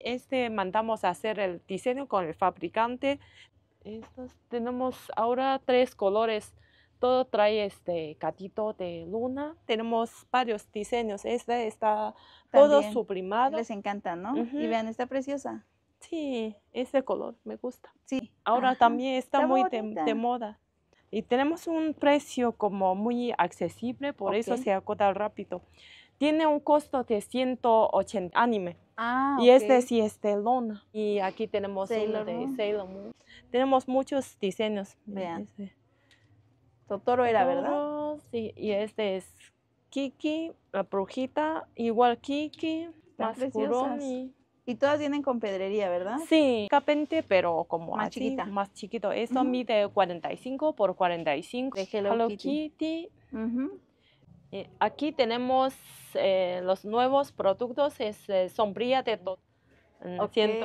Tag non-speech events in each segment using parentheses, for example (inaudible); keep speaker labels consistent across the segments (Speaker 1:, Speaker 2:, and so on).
Speaker 1: Este mandamos a hacer el diseño con el fabricante. tenemos ahora tres colores. Todo trae este catito de luna. Tenemos varios diseños. Este está todo sublimado. Les encanta, ¿no? Y vean, está preciosa. Sí, ese color me gusta. Sí. Ahora también está, muy de, moda. Y tenemos un precio como muy accesible, por eso se acota rápido. Tiene un costo de 180 anime. Ah, y este es de Y aquí tenemos el de Moon. Tenemos muchos diseños. Vean. Totoro era, ¿verdad? Sí, y este es Kiki, la brujita, igual Kiki, más Y todas
Speaker 2: vienen con pedrería, ¿verdad?
Speaker 1: Sí, capente, pero como más chiquita. Más chiquito. Esto mide 45 por 45. De Hello, Kitty. Eh, aquí tenemos eh, los nuevos productos, es eh, sombría sombrilla de mm, okay.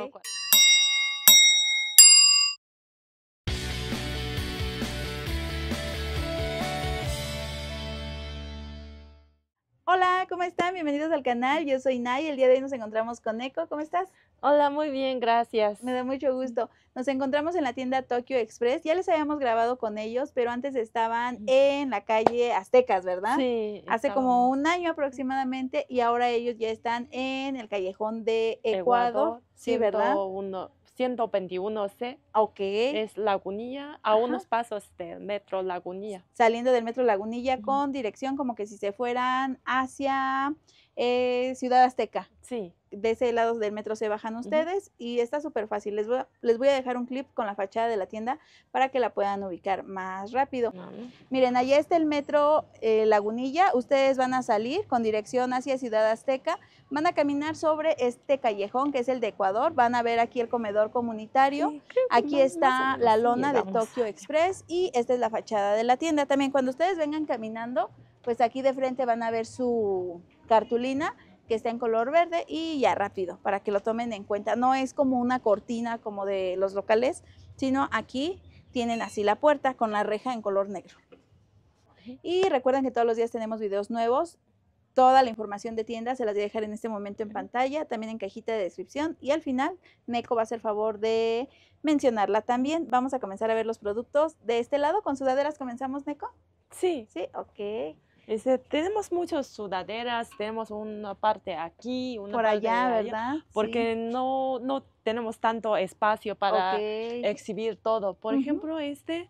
Speaker 2: ¿cómo están? Bienvenidos al canal. Yo soy Nay. El día de hoy nos encontramos con Eco. ¿Cómo estás? Hola, muy bien, gracias. Me da mucho gusto. Nos encontramos en la tienda Tokyo Express. Ya les habíamos grabado con ellos, pero antes estaban en la calle Aztecas, ¿verdad? Sí. Hace como un año aproximadamente y ahora ellos ya están en el callejón de Ecuador. sí, ¿verdad?
Speaker 1: 121C. Ok. Es Lagunilla, a unos pasos del metro Lagunilla.
Speaker 2: Saliendo del metro Lagunilla con dirección como que si se fueran hacia eh, Ciudad Azteca. Sí de ese lado del metro se bajan ustedes y está súper fácil. Les voy, a, dejar un clip con la fachada de la tienda para que la puedan ubicar más rápido. Miren, allá está el metro eh, Lagunilla. Ustedes van a salir con dirección hacia Ciudad Azteca. Van a caminar sobre este callejón que es el de Ecuador. Van a ver aquí el comedor comunitario. aquí está la lona de Tokyo Express y esta es la fachada de la tienda. También cuando ustedes vengan caminando, pues aquí de frente van a ver su cartulina que está en color verde y ya rápido para que lo tomen en cuenta. No es como una cortina como de los locales, sino aquí tienen así la puerta con la reja en color negro. Y recuerden que todos los días tenemos videos nuevos. Toda la información de tienda se las voy a dejar en este momento en pantalla, también en cajita de descripción. Y al final, Meco va a hacer favor de mencionarla también. Vamos a comenzar a ver los productos de este lado. ¿Con sudaderas comenzamos, Meco? Sí. Sí, ok. Este, tenemos muchas
Speaker 1: sudaderas, tenemos una parte aquí, una por parte allá, ¿verdad? Porque no, no tenemos tanto espacio para exhibir todo. Por ejemplo, este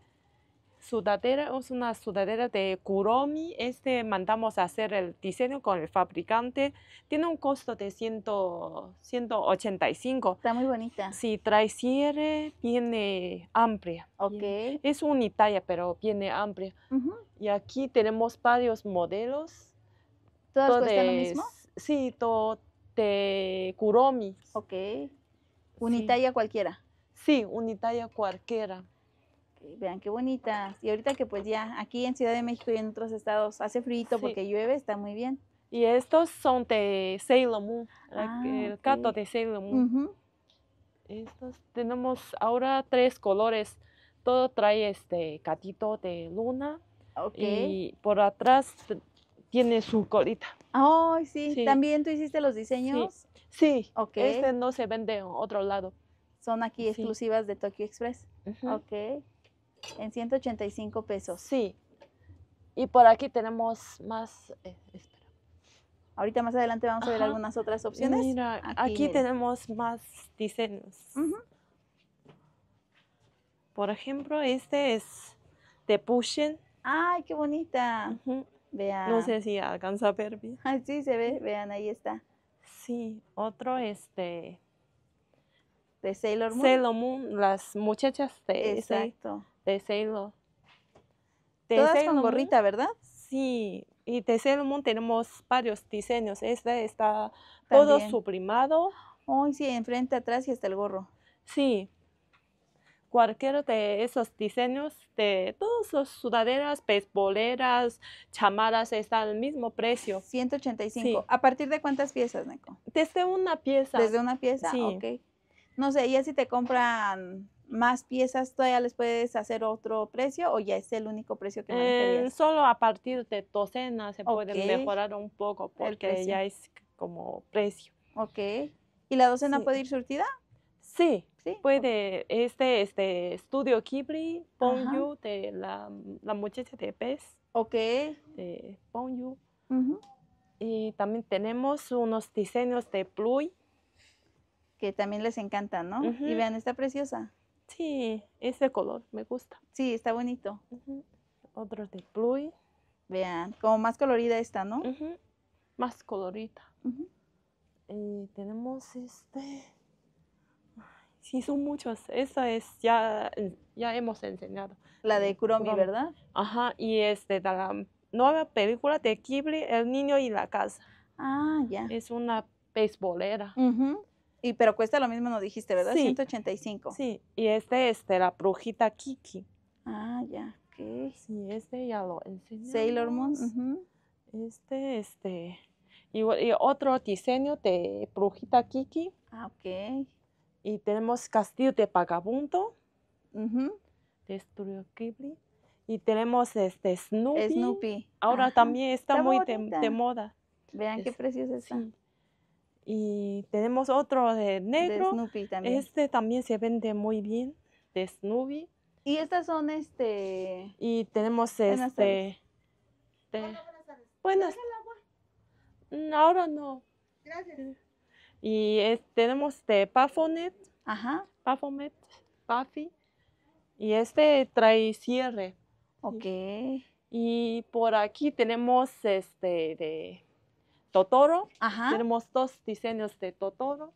Speaker 1: sudadera, es una sudadera de Kuromi. Este mandamos a hacer el diseño con el fabricante. Tiene un costo de 185. Está muy bonita. si trae cierre, viene amplia. Ok. es un italia pero viene amplia. Y aquí tenemos varios modelos.
Speaker 2: ¿Todas todo cuestan lo mismo?
Speaker 1: Sí, todo de Kuromi. Ok. un sí. cualquiera. Sí, italia cualquiera. Vean
Speaker 2: qué bonitas. Y ahorita que pues ya aquí en Ciudad de México y en otros estados hace frío porque llueve, está
Speaker 1: muy bien. Y estos son de Sailor Moon, ah, el de Sailor Moon. Estos tenemos ahora tres colores. Todo trae este catito de luna. Y por atrás tiene su colita.
Speaker 2: Ay, oh, sí. ¿También tú hiciste los diseños? Sí. ok Este no se vende en otro lado. Son aquí exclusivas de Tokyo Express. Ok. En 185 pesos. Sí. Y por aquí tenemos más. Eh, espera. Ahorita más adelante vamos a ver algunas otras opciones. Mira, aquí,
Speaker 1: tenemos más diseños. Por ejemplo, este es de Pushen. ¡Ay, qué bonita!
Speaker 2: Vean. No sé
Speaker 1: si alcanza
Speaker 2: a ver bien. Ay, sí, se ve. Vean, ahí está. Sí, otro este de Sailor Moon. Sailor
Speaker 1: Moon, las muchachas de Exacto de Todas con gorrita, ¿verdad? Sí, y de Sailor Moon tenemos varios diseños. Este está todo suprimado. Oh, sí, enfrente, atrás y hasta el gorro. Sí. Cualquiera de esos diseños de todas las sudaderas, pesboleras, chamadas, está al mismo precio. 185. cinco. ¿A partir de cuántas piezas, Neko? Desde una pieza. Desde una pieza, ok.
Speaker 2: No sé, ya si te compran más piezas todavía les puedes hacer otro
Speaker 1: precio o ya es el único precio
Speaker 2: que a Eh,
Speaker 1: solo a partir de docena se puede mejorar un poco porque ya es como precio.
Speaker 2: Ok. ¿Y la docena puede ir surtida? Sí,
Speaker 1: sí, puede. Este, este estudio Kibri, Ponyu de la, la, muchacha de Pez. Ok. De Ponyu. Y también tenemos unos diseños de Pluy. Que
Speaker 2: también les encantan, ¿no? Y vean, está preciosa. Sí, ese color me gusta. Sí, está bonito. Otros Otro de blue. Vean, como más colorida esta, ¿no?
Speaker 1: Más colorita. Eh, tenemos este. Sí, son muchos. Esa es ya, ya hemos enseñado. La de Kuromi, ¿verdad? Ajá, y este, la nueva película de Kibri, El niño y la casa. Ah, ya. Es una beisbolera. Y pero cuesta lo mismo, no dijiste, ¿verdad?
Speaker 2: 185.
Speaker 1: Sí, y este es este, la brujita Kiki. Ah, ya, ok. Sí, este ya lo enseñé. Sailor Moon. Este, este. Y, otro diseño de brujita Kiki. Ah, ok. Y tenemos Castillo de Pagabunto. De Studio Ghibli. Y tenemos este Snoopy. Snoopy. Ahora también está, muy de,
Speaker 2: moda. Vean qué preciosa está. Sí.
Speaker 1: Y tenemos otro de negro. Este también se vende muy bien, de Snoopy. Y estas son
Speaker 2: este...
Speaker 1: Y tenemos este... De... buenas mm, ahora no. Gracias. Y tenemos este Pafonet. Ajá. Pafomet, Puffy. Y este trae cierre. Ok. Y por aquí tenemos este de Totoro. Tenemos dos diseños de Totoro.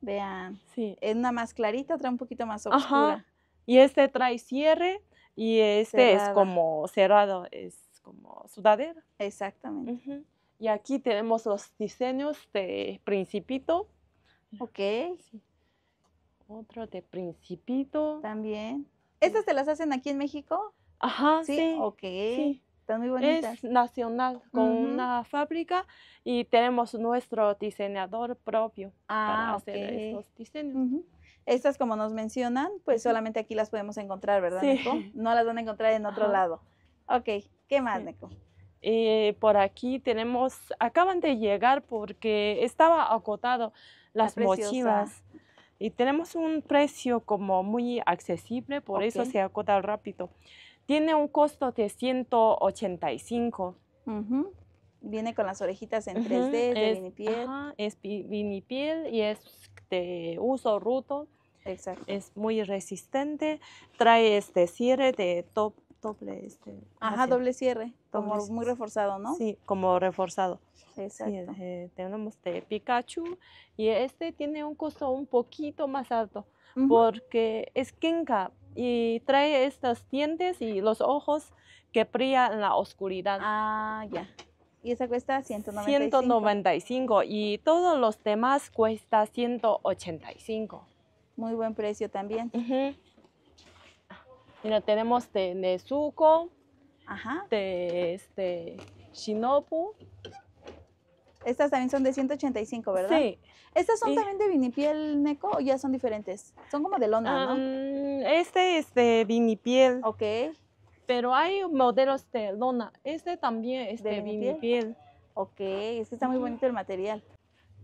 Speaker 1: Vean, sí. es
Speaker 2: una más clarita, otra un poquito más oscura.
Speaker 1: Y este trae cierre y este es como cerrado, es como sudadera. Exactamente. Y aquí tenemos los diseños de Principito. Ok.
Speaker 2: Otro de Principito. También. ¿Estas se las hacen aquí en México? Ajá,
Speaker 1: sí. okay ok. Están muy bonitas. Es nacional, con una fábrica y tenemos nuestro diseñador propio ah, para hacer esos diseños.
Speaker 2: Estas, como nos mencionan, pues solamente aquí las podemos encontrar, ¿verdad, Neko? No las van a encontrar en otro
Speaker 1: lado. Ok, ¿qué más, Neko? Eh, por aquí tenemos, acaban de llegar porque estaba acotado las mochilas. Y tenemos un precio como muy accesible, por eso se acota rápido. Tiene un costo de 185. Viene con las orejitas en 3D, de es, vinipiel. es vinipiel y es de uso ruto. Exacto. Es muy resistente. Trae este cierre de top, doble. Este, ajá, doble cierre. Como muy reforzado, ¿no? Sí, como reforzado. Exacto. Eh, tenemos de Pikachu y este tiene un costo un poquito más alto porque es Kenka y trae estas dientes y los ojos que prían la oscuridad. Ah, ya. ¿Y esa cuesta 195? 195 y todos los demás cuesta 185.
Speaker 2: Muy buen precio también.
Speaker 1: Mira, tenemos de Nezuko, Ajá. de este, Shinobu,
Speaker 2: estas también son de 185, ¿verdad? Sí. ¿Estas son también de vinipiel neco o ya son diferentes?
Speaker 1: Son como de lona, ¿no? Este es de vinipiel. Ok. Pero hay modelos de lona. Este también es de, vinipiel. vinipiel. Ok, este está muy bonito el material.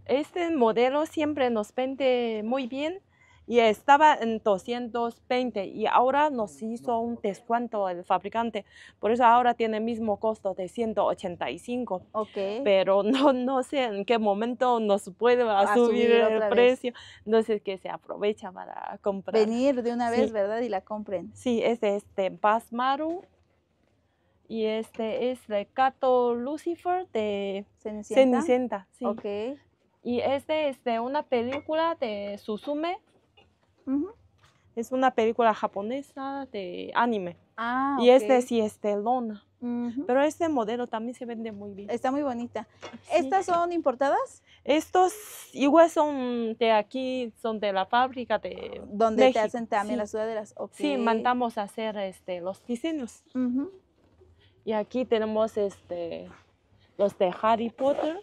Speaker 1: Este modelo siempre nos vende muy bien y estaba en 220 y ahora nos hizo un descuento el fabricante. Por eso ahora tiene el mismo costo de 185. Okay. Pero (laughs) no, no sé en qué momento nos puede subir, el precio. No sé que se aprovecha para comprar. Venir de una vez, ¿verdad? Y la compren. Sí, es de este Maru Y este es de Cato Lucifer de Cenicienta. Okay. Y este es de una película de Susume es una película japonesa de anime. Ah, y este sí es de lona. Pero este modelo también se vende muy bien. Está muy bonita. ¿Estas son importadas? Estos igual son de aquí, son de la fábrica de Donde te hacen también de las sudaderas. Sí, mandamos a hacer este, los diseños. Y aquí tenemos este, los de Harry Potter.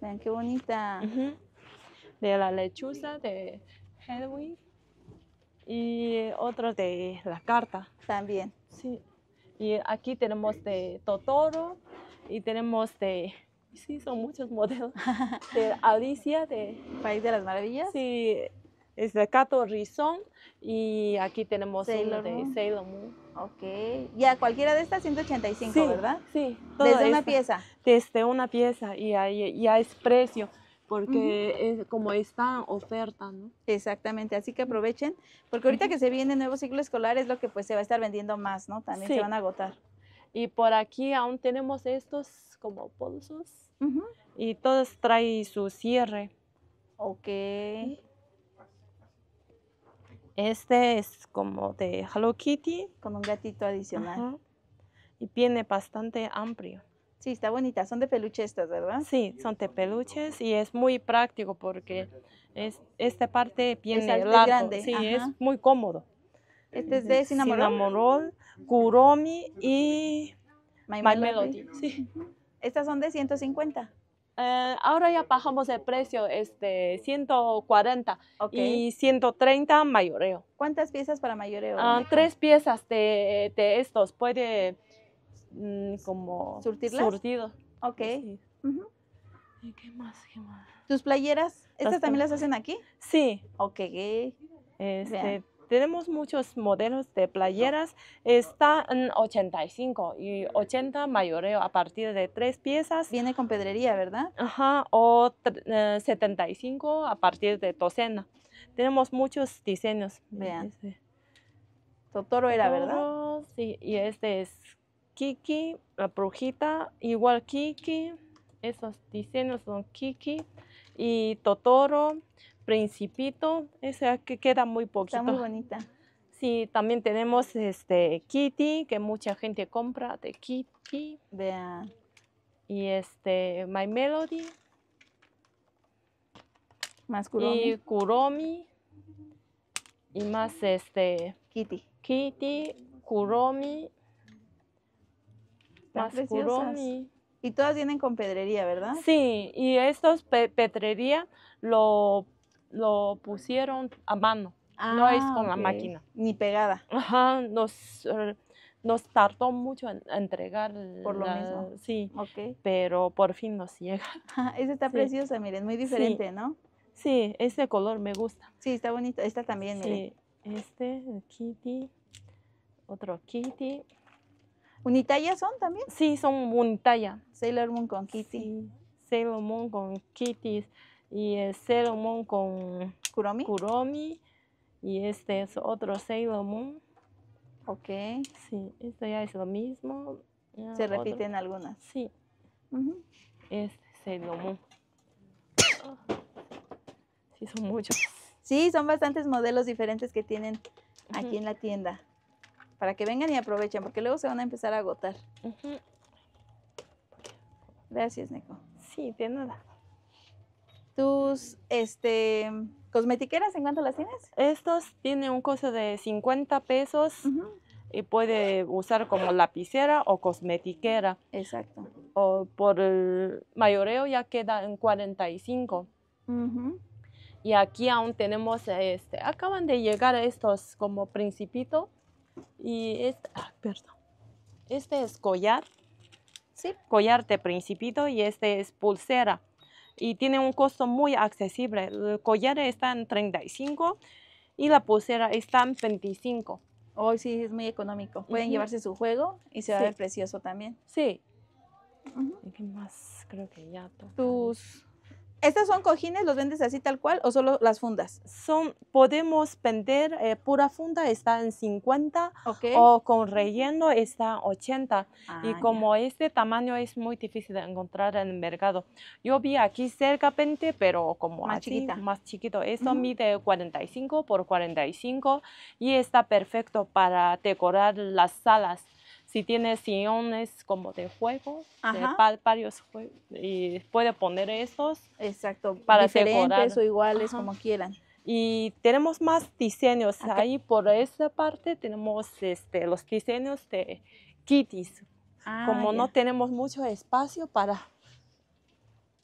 Speaker 1: Vean qué bonita. De la lechuza, de Hedwig y otros de la carta. También. Sí. Y aquí tenemos de Totoro y tenemos de, sí, son muchos modelos, (laughs) de Alicia, de... País de las Maravillas. Sí, es de Cato Rizón y aquí tenemos de Sailor Moon. Ok,
Speaker 2: ya cualquiera de estas
Speaker 1: 185,
Speaker 2: ¿verdad? Sí, desde una pieza.
Speaker 1: Desde una pieza y ahí ya es precio porque es como esta oferta, ¿no? Exactamente,
Speaker 2: así que aprovechen, porque ahorita que se viene nuevo ciclo escolar es lo que pues se va a estar vendiendo más, ¿no? También se van a
Speaker 1: agotar. Y por aquí aún tenemos estos como bolsos y todos traen su cierre. Ok. Este es como de Hello Kitty. Con un gatito adicional. Y tiene bastante amplio. Sí, está bonita. Son de peluche estas, ¿verdad? Sí, son de peluches y es muy práctico porque es, esta parte piensa. es Grande. Sí, es muy cómodo.
Speaker 2: Este es de Cinnamon
Speaker 1: Roll, Kuromi y My, Melody.
Speaker 2: Sí. Estas son de
Speaker 1: 150. Eh, ahora ya bajamos el precio, este 140 y 130 mayoreo. ¿Cuántas piezas para mayoreo? Ah, tres piezas de, estos. Puede Mm, como ¿Surtirlas? surtido. Ok. ¿Tus playeras? ¿Estas también las hacen aquí? Sí. Ok. Este, tenemos muchos modelos de playeras. Está en 85 y 80 mayoreo a partir de tres piezas. Viene con pedrería, ¿verdad? Ajá, o 75 eh, a partir de tocena. Tenemos muchos diseños. Vean. Este. Totoro era, ¿verdad? Sí, y este es Kiki, la brujita, igual Kiki, esos diseños son Kiki y Totoro, Principito, ese que queda muy poquito. Está muy bonita. Sí, también tenemos este Kitty, que mucha gente compra de Kitty. Vean. Y este My Melody. Más Kuromi. Y Kuromi. Y más este. Kitty. Kitty, Kuromi más Y todas
Speaker 2: vienen con pedrería, ¿verdad?
Speaker 1: Sí, y estos petrería pedrería lo, lo pusieron a mano, no es ah, con la máquina. Ni pegada. Ajá, nos, nos tardó mucho en entregar. Por lo mismo. Sí, pero por fin nos llega. Esta
Speaker 2: (laughs) ah, esa está preciosa, miren, muy diferente, ¿no?
Speaker 1: Sí, este color me gusta. Sí, está bonito. Esta también, miren. este, el kitty, otro kitty. ¿Unitalla son también? Sí, son unitalla. Sailor Moon con Kitty. Sailor Moon con Kitty y eh, Sailor Moon con Kuromi. Kuromi y este es otro Sailor Moon. Ok. Sí, esto ya es lo mismo. Se repiten algunas. Sí. Este Sailor Moon. Sí, son muchos.
Speaker 2: Sí, son bastantes modelos diferentes que tienen aquí en la tienda para que vengan y aprovechen, porque luego se van a empezar a agotar. Gracias, Nico. Sí, de
Speaker 1: nada. Tus este cosmetiqueras, ¿en cuánto las tienes? Estos tienen un costo de 50 pesos. Y puede usar como lapicera o cosmetiquera. Exacto. O por el mayoreo ya queda en 45. Y aquí aún tenemos, este, acaban de llegar estos como principito, y este, perdón. Este es collar, ¿sí? Collar de principito y este es pulsera. Y tiene un costo muy accesible. El collar está en 35 y la pulsera está en 25.
Speaker 2: Hoy oh, sí, es muy económico. Pueden llevarse su juego y se va a ver
Speaker 1: precioso también. Sí. qué más? Creo que ya Tus ¿Estas son cojines? ¿Los vendes así tal cual o solo las fundas? Son, podemos vender eh, pura funda, está en 50 o con relleno está 80. y ah, como este tamaño es muy difícil de encontrar en el mercado. Yo vi aquí cerca 20, pero como más más chiquito. Esto mide 45 por 45 y está perfecto para decorar las salas si tiene sillones como de juego, de eh, varios juegos, y puede poner estos. Exacto, para diferentes decorar. o
Speaker 2: iguales, como quieran.
Speaker 1: Y tenemos más diseños ahí por esa parte, tenemos este, los diseños de kitties. Ah, como no tenemos mucho espacio para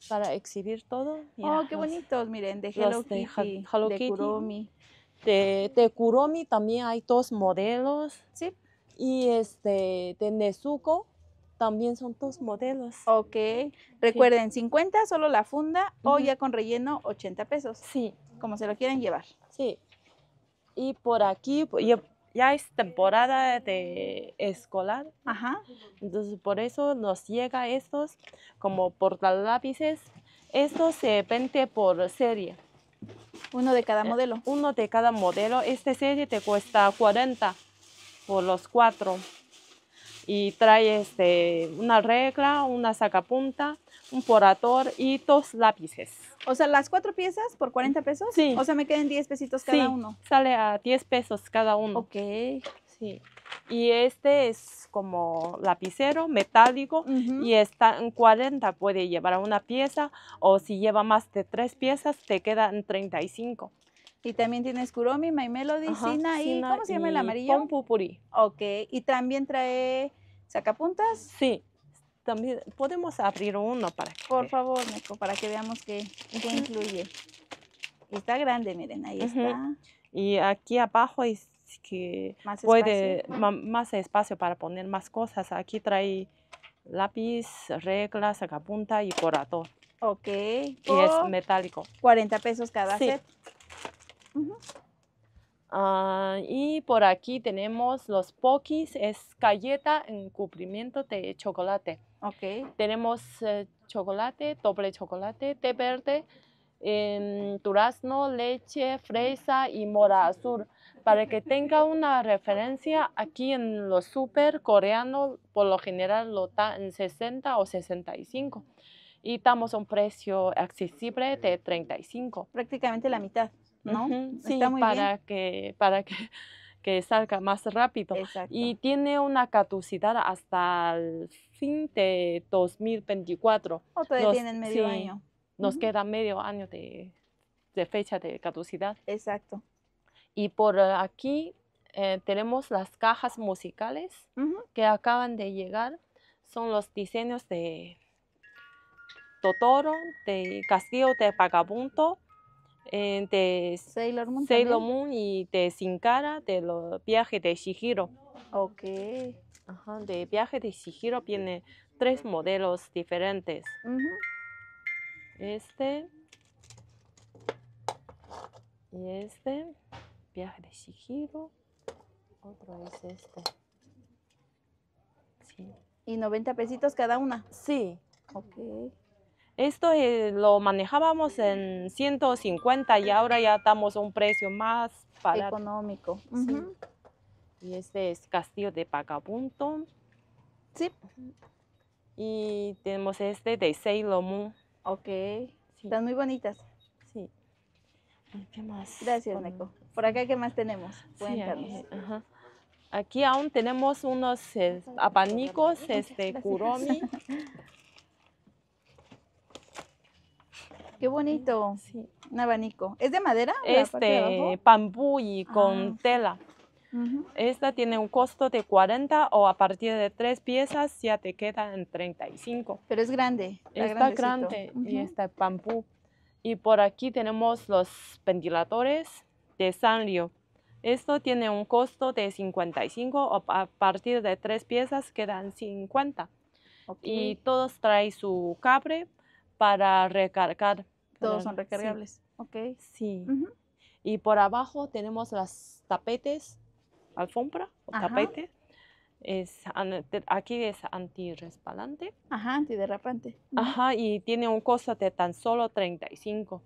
Speaker 1: para exhibir todo. oh, qué bonitos, miren, de Hello Kitty, de, Kuromi. De, de, Kuromi también hay dos modelos. Sí y este Nezuko, también son dos modelos. Ok, recuerden, 50
Speaker 2: solo la funda o ya con relleno 80 pesos. Sí. Como se lo quieren llevar. Sí.
Speaker 1: Y por aquí, pues, ya es temporada de escolar. Ajá. Entonces por eso nos llega estos como portalápices. Estos se vende por serie. Uno de cada eh, modelo. Uno de cada modelo. Este serie te cuesta 40 por los cuatro. Y trae este, una regla, una sacapunta, un porator y dos lápices. O sea, las cuatro piezas por 40 pesos. Sí. O sea, me quedan 10 pesitos cada uno. Sale a 10 pesos cada uno. Ok. Sí. Y este es como lapicero metálico y está en 40, puede llevar una pieza o si lleva más de tres piezas te quedan 35.
Speaker 2: Y también tienes Kuromi, My Melody, Sina, y ¿cómo se llama el amarillo?
Speaker 1: Pompupuri.
Speaker 2: Ok, y también trae
Speaker 1: sacapuntas. Sí, también podemos abrir uno para que Por
Speaker 2: favor, Nico, para que veamos qué, incluye. Está grande,
Speaker 1: miren, ahí está. Y aquí abajo es que más puede espacio. más espacio para poner más cosas. Aquí trae lápiz, regla, sacapunta y corator. Ok. Y es metálico. 40 pesos cada set. Ah, y por aquí tenemos los pokis, es galleta en cubrimiento de chocolate. Okay. Tenemos eh, chocolate, doble chocolate, té verde, en durazno, leche, fresa y mora azul. Para que tenga una referencia, aquí en los super coreanos por lo general lo está en 60 o 65 y damos un precio accesible de 35. Prácticamente la mitad para que para que, (laughs) salga más rápido. Y tiene una caducidad hasta el fin de 2024. nos, tienen medio año. Nos queda medio año de, fecha de caducidad. Exacto. Y por eh, aquí eh, tenemos las cajas musicales que acaban de llegar. Son los diseños de Totoro, de Castillo de Vagabundo, de eh, Sailor Moon, y de Sin Cara, de los viajes de Shihiro. Ok. Ajá, de viaje de Shihiro tiene tres modelos diferentes. Este. Y este. Viaje de Shihiro. Otro es este. Sí.
Speaker 2: ¿Y 90 pesitos cada una? Sí. Ok.
Speaker 1: Esto eh, lo manejábamos en 150 y ahora ya damos un precio más
Speaker 2: económico.
Speaker 1: Y este es Castillo de Pacapunto. Sí. Y tenemos este de Seilomu. Ok.
Speaker 2: Están muy bonitas. Sí. ¿Qué más? Gracias, Neko. Por acá, ¿qué más tenemos? Cuéntanos.
Speaker 1: Eh, Aquí aún tenemos unos eh, abanicos, este, kuromi.
Speaker 2: (laughs) Qué bonito. Un abanico. ¿Es de madera? Este,
Speaker 1: y con ah. tela. Esta tiene un costo de 40 o a partir de tres piezas ya te queda en 35. Pero es grande. Está, grande y está pampú. Y por aquí tenemos los ventiladores de Sanrio. Esto tiene un costo de 55 o a partir de tres piezas quedan 50. Y todos traen su cabre para recargar. Todos son recargables. Ok. Sí. Y por abajo tenemos las tapetes, alfombra o tapete. Es, aquí es antirrespalante. Ajá, antiderrapante. Ajá, y tiene un costo de tan solo 35.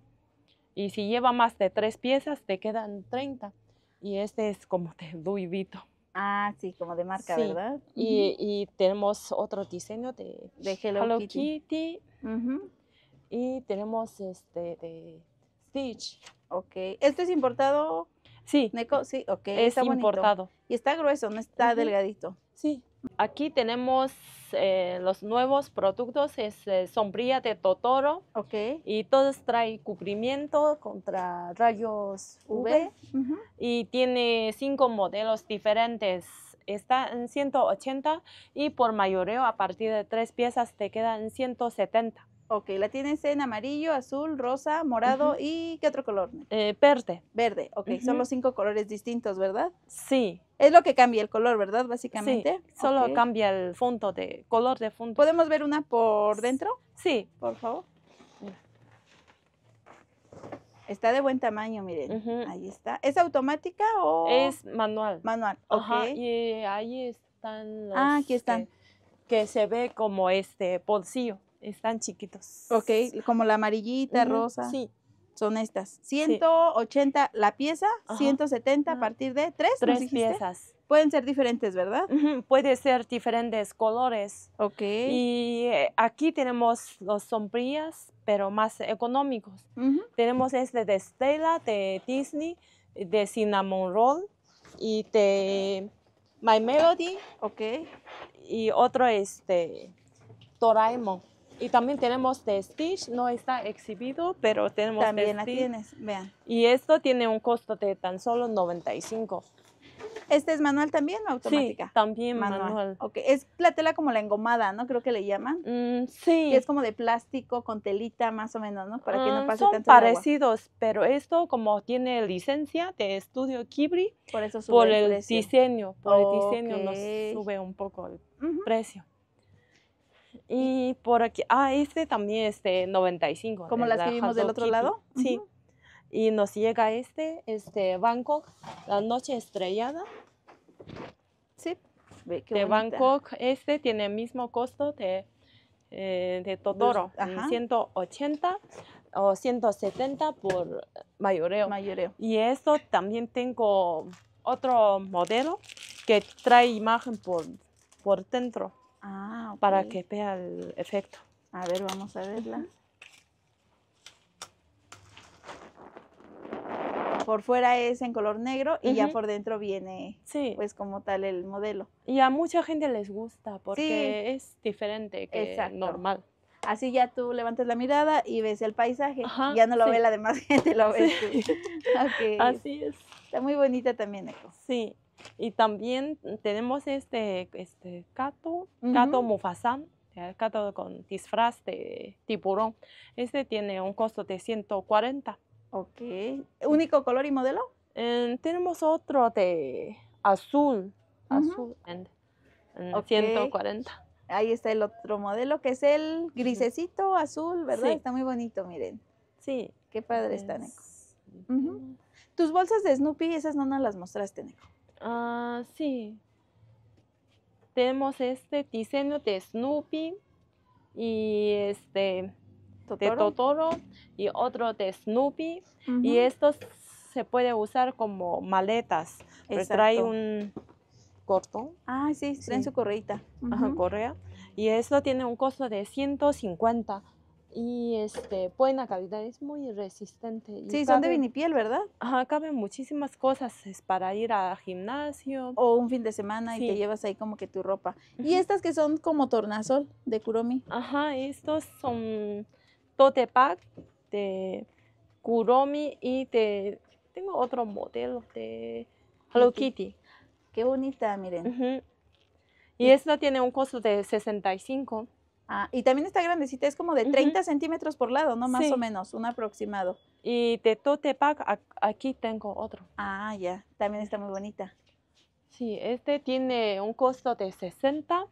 Speaker 1: Y si lleva más de tres piezas, te quedan 30. Y este es como de (laughs) duivito. Ah, sí, como de marca, ¿verdad? Y, y, tenemos otro diseño de, de Hello, Kitty y tenemos este de Stitch. Ok, ¿este es importado?
Speaker 2: Sí. Neko, sí, ok. Es importado. Y está grueso, no está delgadito. Sí.
Speaker 1: Aquí tenemos eh, los nuevos productos, es eh, sombría sombrilla de Totoro. Ok. Y todos trae cubrimiento contra rayos UV. Y tiene cinco modelos diferentes. Está en 180 y por mayoreo a partir de tres piezas te quedan en 170. Ok, la tienes
Speaker 2: en amarillo, azul, rosa, morado y ¿qué otro color? Eh, verde. Verde, ok, son los cinco colores distintos, ¿verdad? Sí. Es lo que cambia el color, ¿verdad? Básicamente. Sí, solo cambia el fondo de color de fondo. ¿Podemos ver una por dentro? Sí. Por favor. Está de buen tamaño, miren. Ahí está. ¿Es
Speaker 1: automática o...? Es manual. Manual, ahí están Ah, aquí están. Que, que se ve como este bolsillo. Están chiquitos. Ok,
Speaker 2: como la amarillita, rosa. Sí. Son estas. 180 la pieza,
Speaker 1: 170 a partir de tres, tres piezas. Pueden ser diferentes, ¿verdad? Pueden Puede ser diferentes colores. Ok. Y eh, aquí tenemos los sombrías, pero más económicos. Tenemos este de Stella, de Disney, de Cinnamon Roll y de My Melody. Ok. Y otro este, Toraimo. Y también tenemos de Stitch, no está exhibido, pero tenemos También la tienes, vean. Y esto tiene un costo de tan solo 95.
Speaker 2: ¿Este es manual también o automática? Sí, también manual. Okay. Es la tela como la engomada, ¿no? Creo que le llaman. Mm, sí. es como de plástico con telita más o menos, ¿no? Para que no mm, pase son parecidos,
Speaker 1: pero esto como tiene licencia de estudio Kibri, por eso sube el, diseño, por el diseño nos sube un poco el precio. Y por aquí, ah, este también este 95. Como las que vimos del otro lado. Sí. Y nos llega este, este Bangkok, La Noche Estrellada. Sí. de Bangkok, este tiene el mismo costo de, eh, Totoro, 180 o 170 por mayoreo. Y esto también tengo otro modelo que trae imagen por dentro. Ah, Para que vea el efecto. A ver, vamos a verla.
Speaker 2: por fuera es en color negro y ya por dentro viene pues como tal el modelo. Y a mucha gente les gusta
Speaker 1: porque es diferente que normal.
Speaker 2: Así ya tú levantas la mirada y ves el paisaje, ya no lo ve la demás (laughs) gente, lo ves tú. Así es. Está muy bonita también, Eco.
Speaker 1: Sí, y también tenemos este, este gato, uh con disfraz de tiburón. Este tiene un costo de 140. Ok. ¿Único color y modelo? Eh, tenemos otro de azul. Azul. o 140.
Speaker 2: Ahí está el otro modelo que es el grisecito azul, ¿verdad? Está muy bonito, miren. Sí. Qué padre está, Neko. Tus bolsas de Snoopy,
Speaker 1: esas no nos las mostraste, Neko. Ah, sí. Tenemos este diseño de Snoopy y este de Totoro y otro de Snoopy. Y estos se puede usar como maletas. extrae trae un corto. Ah, sí, traen su correita. Ajá, correa. Y esto tiene un costo de 150 y este, buena calidad, es muy resistente. sí, son de vinipiel, ¿verdad? Ajá, caben muchísimas cosas, es para ir a gimnasio. O un fin de semana y te llevas ahí como que tu ropa. ¿Y
Speaker 2: estas que son como tornasol de Kuromi? Ajá,
Speaker 1: estos son tote pack de Kuromi y de, tengo otro modelo de Hello Kitty.
Speaker 2: Qué bonita, miren. Y esta tiene un costo de 65. Ah, y también está grandecita, es como de 30 centímetros por lado, ¿no? Más o menos, un aproximado.
Speaker 1: Y de pack, aquí
Speaker 2: tengo otro. Ah, ya, también está muy bonita. Sí, este
Speaker 1: tiene un costo de 60,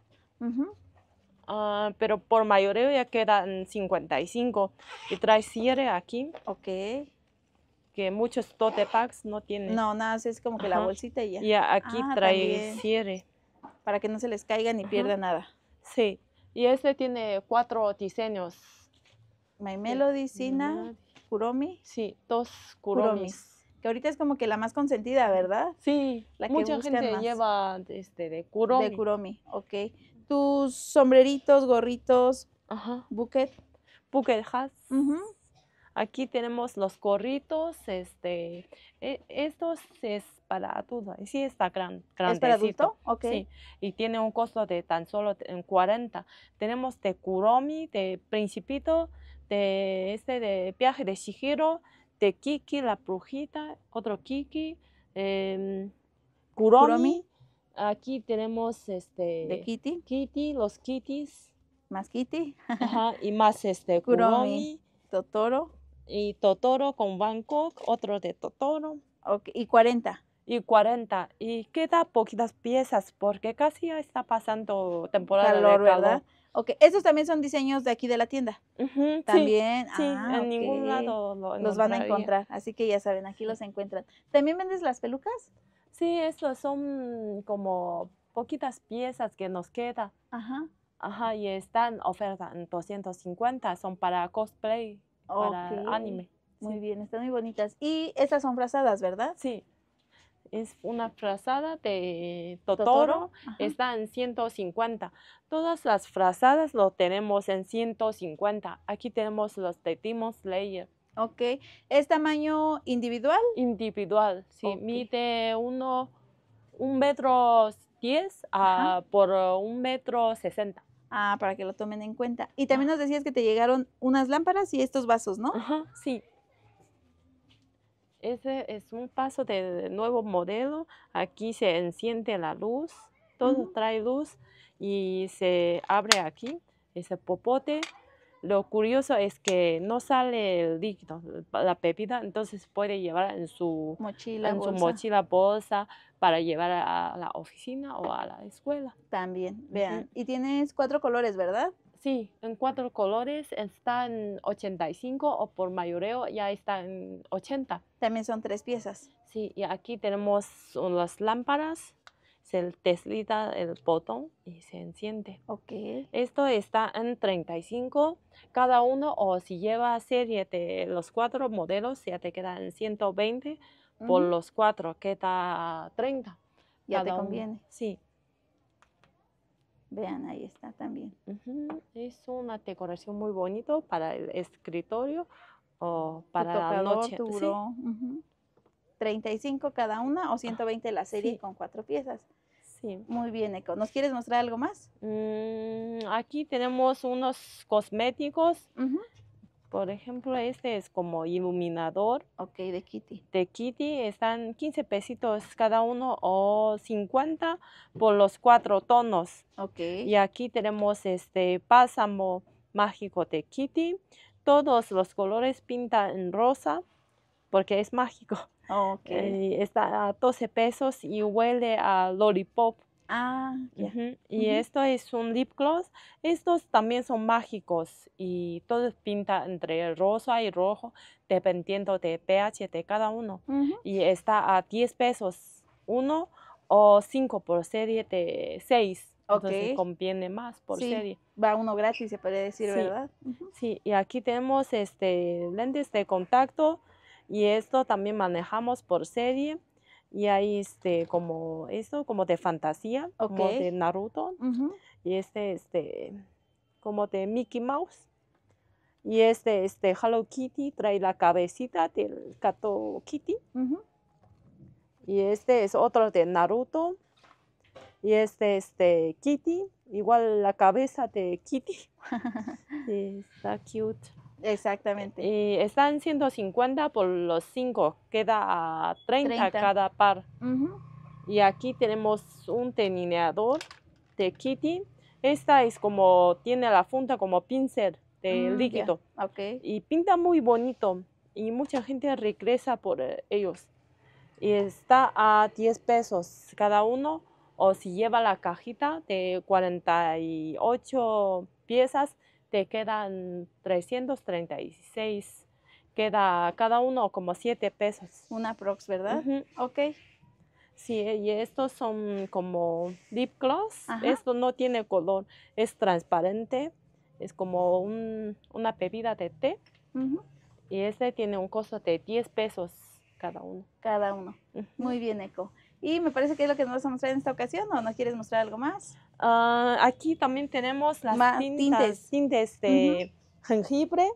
Speaker 1: ah, pero por mayoreo ya quedan 55. Y trae cierre aquí. Ok. Que muchos packs no tienen. No,
Speaker 2: nada, es como que la bolsita y ya. Y aquí ah, trae
Speaker 1: cierre. Para que no se les caiga ni pierda
Speaker 2: nada. Sí. Y este tiene cuatro diseños. My Melody, Sina, Kuromi. Sí, dos Kuromis. Que ahorita es como que la más consentida, ¿verdad? Sí, la que mucha gente lleva este, de Kuromi. De Kuromi, ok.
Speaker 1: Tus sombreritos, gorritos, Ajá. buquet. Buket has. Aquí tenemos los gorritos, este, e, estos es para adulto, sí está grande, grandecito. ¿Es para Sí, y tiene un costo de tan solo 40. Tenemos de Kuromi, de Principito, de este de Viaje de Shihiro, de Kiki, la brujita, otro Kiki, eh, Kuromi. Aquí tenemos este... De Kitty. Kitty, los Kitties. Más Kitty. Ajá, y más este (laughs) Kuromi Totoro y Totoro con Bangkok, otro de Totoro. Okay, y 40. Y 40. Y queda poquitas piezas porque casi ya está pasando temporada de calor. ¿verdad? Ok, estos también son diseños de aquí de la tienda. también. Sí, ah, en ningún lado
Speaker 2: los van a encontrar. Así que ya saben, aquí los encuentran. ¿También vendes las
Speaker 1: pelucas? Sí, estos son como poquitas piezas que nos queda. Ajá. Ajá, y están ofertas en 250, son para cosplay para anime.
Speaker 2: Muy bien, están muy bonitas. Y estas son frazadas, ¿verdad? Sí.
Speaker 1: Es una frazada de Totoro, está en 150. Todas las frazadas lo tenemos en 150. Aquí tenemos los de Demon Slayer. Ok. ¿Es tamaño individual? Individual, sí. Mide uno, un metro 10 por un
Speaker 2: metro sesenta. Ah, para que lo tomen en cuenta. Y también ah. nos decías que te llegaron unas lámparas y estos vasos, ¿no? sí.
Speaker 1: Ese es un paso de nuevo modelo. Aquí se enciende la luz, todo trae luz y se abre aquí ese popote lo curioso es que no sale el líquido, la pepita, entonces puede llevar en su mochila, en bolsa. Su mochila bolsa para llevar a la oficina o a la escuela. También, vean. Y tienes cuatro colores, ¿verdad? Sí, en cuatro colores está en 85 o por mayoreo ya está en 80. También son tres piezas. Sí, y aquí tenemos las lámparas se desliza el botón y se enciende. Ok. Esto está en 35 cada uno o si lleva serie de los cuatro modelos ya te quedan 120 por los cuatro queda 30.
Speaker 2: Ya te conviene.
Speaker 1: Sí. Vean, ahí está también. Es una decoración muy bonito para el escritorio o para la noche.
Speaker 2: 35 cada una o 120 la serie con cuatro piezas. Sí. Muy bien, Eco. ¿Nos quieres mostrar algo más?
Speaker 1: Mm, aquí tenemos unos cosméticos. Por ejemplo, este es como iluminador. Ok, de Kitty. De Kitty. Están 15 pesitos cada uno o 50 por los cuatro tonos. Ok. Y aquí tenemos este pásamo mágico de Kitty. Todos los colores pintan en rosa porque es mágico. Ah, eh, está a 12 pesos y huele a lollipop. Ah, Y esto es un lip gloss. Estos también son mágicos y todos pinta entre rosa y rojo, dependiendo de pH de cada uno. Y está a 10 pesos uno o 5 por serie de 6. Entonces conviene más por serie.
Speaker 2: Va uno gratis, se puede
Speaker 1: decir, ¿verdad? Sí, y aquí tenemos este lentes de contacto y esto también manejamos por serie. Y hay este, como esto, como de fantasía, como de Naruto. Y este, este, como de Mickey Mouse. Y este, este Hello Kitty trae la cabecita del gato Kitty. Y este es otro de Naruto. Y este, este Kitty, igual la cabeza de Kitty. (laughs) está cute. Exactamente. Y están 150 por los 5, queda 30, 30. cada par. Y aquí tenemos un delineador de Kitty. Esta es como, tiene la punta como pincel de mm, líquido. Y pinta muy bonito. Y mucha gente regresa por eh, ellos. Y está a 10 pesos cada uno. O si lleva la cajita de 48 piezas, te quedan 336, queda cada uno como 7 pesos. Una prox, ¿verdad? Ok. Sí, y estos son como lip gloss. Esto no tiene color, es transparente, es como una bebida de té. Y este tiene un costo de 10 pesos cada uno.
Speaker 2: Cada uno. Muy bien, Eco. Y me parece que es lo que nos vas a mostrar en esta ocasión, ¿o no quieres mostrar algo más?
Speaker 1: Ah, aquí también tenemos las tintas, tintes. de jengibre.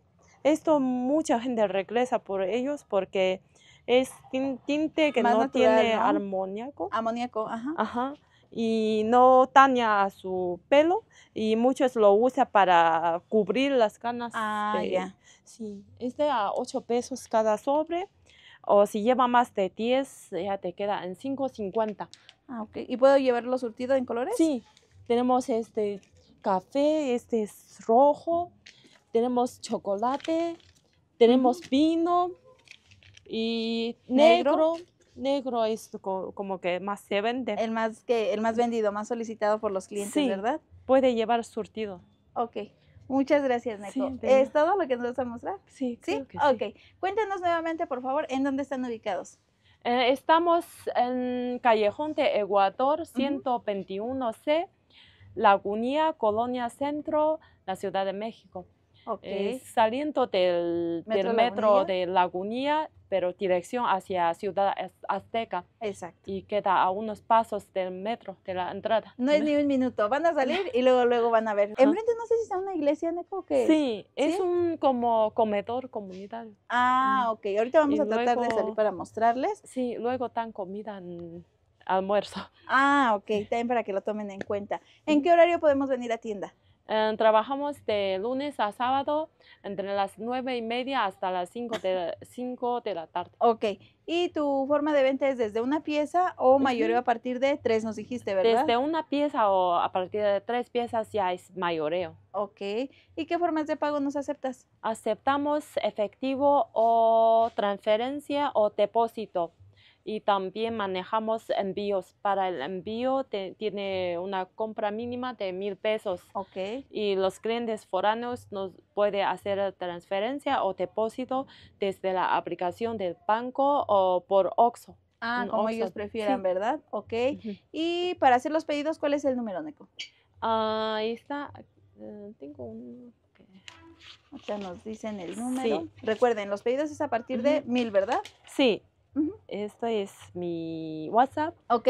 Speaker 1: Esto mucha gente regresa por ellos porque es tinte que no tiene ¿no?
Speaker 2: amoníaco. Amoníaco, ajá.
Speaker 1: Y no daña a su pelo y muchos lo usan para cubrir las canas. Ah, Sí, es a 8 pesos cada sobre o si lleva más de 10, ya te queda en 5.50. Ah, ok. ¿Y puedo llevarlo surtido en colores? Sí, tenemos este café, este es rojo, tenemos chocolate, tenemos vino y negro. negro. es
Speaker 2: como que más se vende. El más, que, el más vendido, más solicitado por los clientes, sí, ¿verdad?
Speaker 1: Puede llevar surtido.
Speaker 2: Ok. Muchas gracias, Neko. ¿Es todo lo que nos vas a mostrar? Sí, ¿Sí? Creo Ok. Cuéntanos nuevamente, por favor, en dónde están ubicados.
Speaker 1: Eh, estamos en Callejón de Ecuador, 121C, Lagunía, Colonia Centro, la Ciudad de México. Okay. saliendo del metro, de Lagunilla, pero dirección hacia Ciudad Azteca. Exacto. Y queda a unos pasos del metro, de la entrada. No es ni un minuto, van a salir y luego luego van a ver. Enfrente no sé si está una iglesia, Neko, que... Sí, es un como comedor
Speaker 2: comunitario. Ah, ok, ahorita vamos a tratar de salir para mostrarles. Sí, luego tan comida almuerzo. Ah, ok, también para que lo tomen en cuenta. ¿En qué horario podemos
Speaker 1: venir a tienda? Em, trabajamos de lunes a sábado entre las nueve y media hasta las cinco de, 5 (laughs) de la tarde. Ok,
Speaker 2: y tu forma de venta es desde una pieza o mayoreo a partir de tres, nos dijiste, ¿verdad? Desde
Speaker 1: una pieza o a partir de tres piezas ya es mayoreo. Ok, ¿y qué formas de pago nos aceptas? Aceptamos efectivo o transferencia o depósito y también manejamos envíos. Para el envío tiene una compra mínima de mil pesos. Okay. Y los clientes foráneos nos puede hacer transferencia o depósito desde la aplicación del banco o por OXO. Ah, como ellos prefieran,
Speaker 2: ¿verdad? Ok. Y para hacer los pedidos, ¿cuál es el número, Neko?
Speaker 1: Ah, ahí está. Eh, tengo un...
Speaker 2: O sea, nos dicen el número. Sí.
Speaker 1: Recuerden, los pedidos es a partir de mil, ¿verdad? Sí, esto es mi WhatsApp. Ok.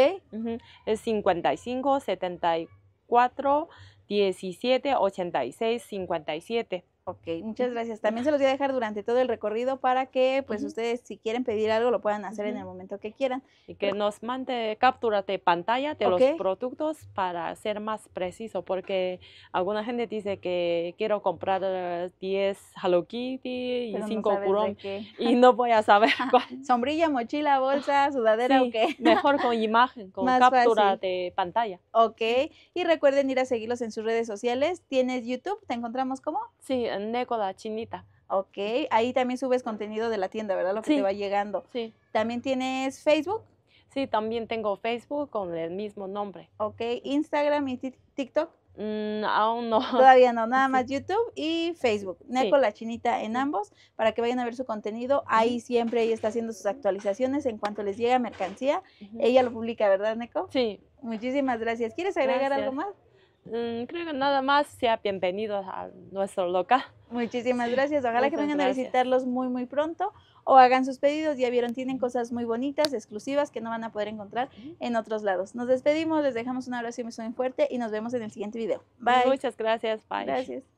Speaker 1: Es 55 74 17 86 57. Ok, muchas gracias.
Speaker 2: También se los voy a dejar durante todo el recorrido para que, pues, ustedes si quieren pedir algo lo puedan hacer en el momento que quieran. Y que
Speaker 1: nos mande captura de pantalla de los productos para ser más preciso, porque alguna gente dice que quiero comprar 10 eh, Hello Kitty y 5 no y no voy a saber (laughs) cuál.
Speaker 2: Sombrilla, mochila, bolsa, sudadera, sí, Mejor
Speaker 1: con imagen, con captura de pantalla.
Speaker 2: Ok, y recuerden ir a seguirlos en sus redes sociales. ¿Tienes YouTube? ¿Te encontramos cómo? Sí, Neko la chinita. Ok, ahí también subes contenido de la tienda, ¿verdad? Lo que te va llegando. Sí. ¿También tienes Facebook? Sí, también tengo Facebook con el mismo nombre. Ok, Instagram y TikTok. Mm, aún no. Todavía no, nada más YouTube y Facebook. Neko La Chinita en ambos para que vayan a ver su contenido. Ahí siempre ella está haciendo sus actualizaciones. En cuanto les llega mercancía, ella lo publica, ¿verdad, Neko? Sí. Muchísimas gracias. ¿Quieres agregar algo más?
Speaker 1: Mm, creo que nada más sea bienvenido a nuestro loca Muchísimas gracias. Ojalá que vengan a visitarlos
Speaker 2: muy, muy pronto o hagan sus pedidos. Ya vieron, tienen cosas muy bonitas, exclusivas, que no van a poder encontrar en otros lados. Nos despedimos, les dejamos un abrazo muy fuerte y nos vemos en el siguiente video. Bye. Muchas
Speaker 1: gracias. Bye. Gracias.